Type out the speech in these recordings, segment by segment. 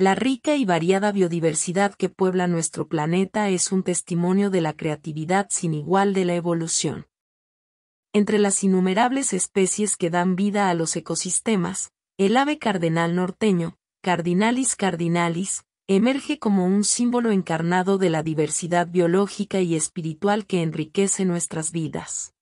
La rica y variada biodiversidad que puebla nuestro planeta es un testimonio de la creatividad sin igual de la evolución. Entre las innumerables especies que dan vida a los ecosistemas, el ave cardenal norteño, Cardinalis cardinalis, emerge como un símbolo encarnado de la diversidad biológica y espiritual que enriquece nuestras vidas.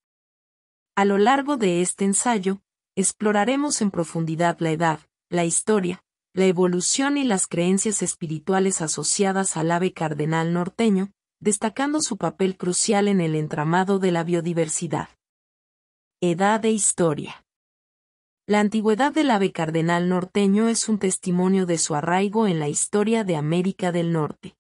A lo largo de este ensayo, exploraremos en profundidad la edad, la historia, la evolución y las creencias espirituales asociadas al ave cardenal norteño, destacando su papel crucial en el entramado de la biodiversidad. Edad e historia. La antigüedad del ave cardenal norteño es un testimonio de su arraigo en la historia de América del Norte.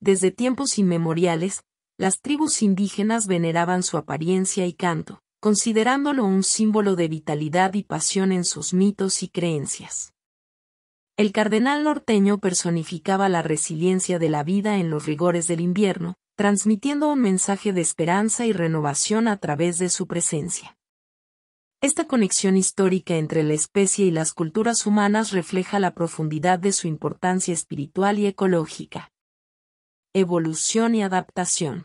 Desde tiempos inmemoriales, las tribus indígenas veneraban su apariencia y canto, considerándolo un símbolo de vitalidad y pasión en sus mitos y creencias. El cardenal norteño personificaba la resiliencia de la vida en los rigores del invierno, transmitiendo un mensaje de esperanza y renovación a través de su presencia. Esta conexión histórica entre la especie y las culturas humanas refleja la profundidad de su importancia espiritual y ecológica. Evolución y adaptación.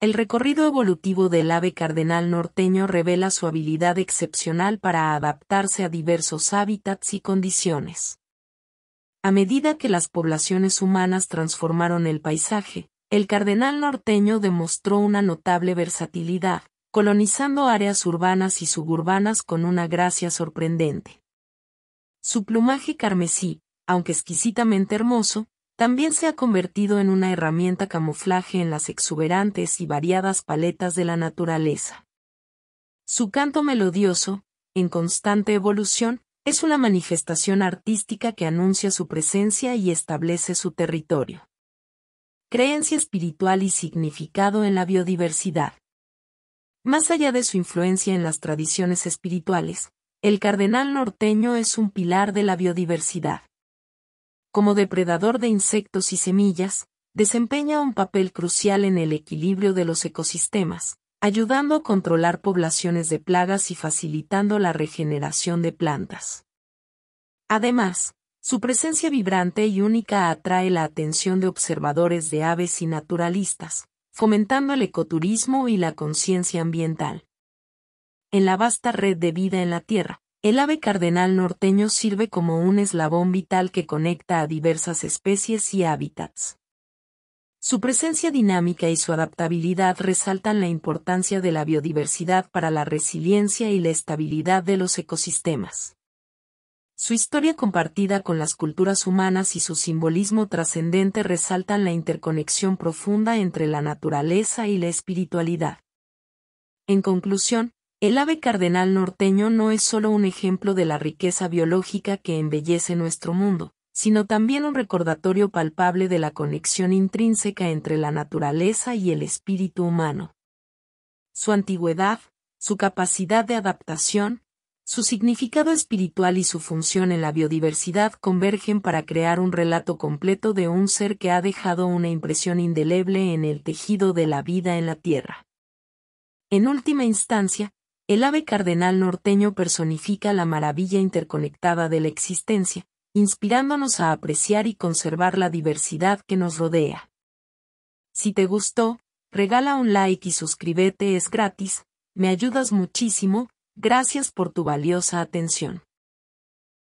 El recorrido evolutivo del ave cardenal norteño revela su habilidad excepcional para adaptarse a diversos hábitats y condiciones. A medida que las poblaciones humanas transformaron el paisaje, el cardenal norteño demostró una notable versatilidad, colonizando áreas urbanas y suburbanas con una gracia sorprendente. Su plumaje carmesí, aunque exquisitamente hermoso, también se ha convertido en una herramienta camuflaje en las exuberantes y variadas paletas de la naturaleza. Su canto melodioso, en constante evolución, es una manifestación artística que anuncia su presencia y establece su territorio. Creencia espiritual y significado en la biodiversidad. Más allá de su influencia en las tradiciones espirituales, el cardenal norteño es un pilar de la biodiversidad. Como depredador de insectos y semillas, desempeña un papel crucial en el equilibrio de los ecosistemas, ayudando a controlar poblaciones de plagas y facilitando la regeneración de plantas. Además, su presencia vibrante y única atrae la atención de observadores de aves y naturalistas, fomentando el ecoturismo y la conciencia ambiental. En la vasta red de vida en la Tierra, el ave cardenal norteño sirve como un eslabón vital que conecta a diversas especies y hábitats. Su presencia dinámica y su adaptabilidad resaltan la importancia de la biodiversidad para la resiliencia y la estabilidad de los ecosistemas. Su historia compartida con las culturas humanas y su simbolismo trascendente resaltan la interconexión profunda entre la naturaleza y la espiritualidad. En conclusión, el ave cardenal norteño no es solo un ejemplo de la riqueza biológica que embellece nuestro mundo, sino también un recordatorio palpable de la conexión intrínseca entre la naturaleza y el espíritu humano. Su antigüedad, su capacidad de adaptación, su significado espiritual y su función en la biodiversidad convergen para crear un relato completo de un ser que ha dejado una impresión indeleble en el tejido de la vida en la Tierra. En última instancia, el ave cardenal norteño personifica la maravilla interconectada de la existencia, inspirándonos a apreciar y conservar la diversidad que nos rodea. Si te gustó, regala un like y suscríbete, es gratis, me ayudas muchísimo, gracias por tu valiosa atención.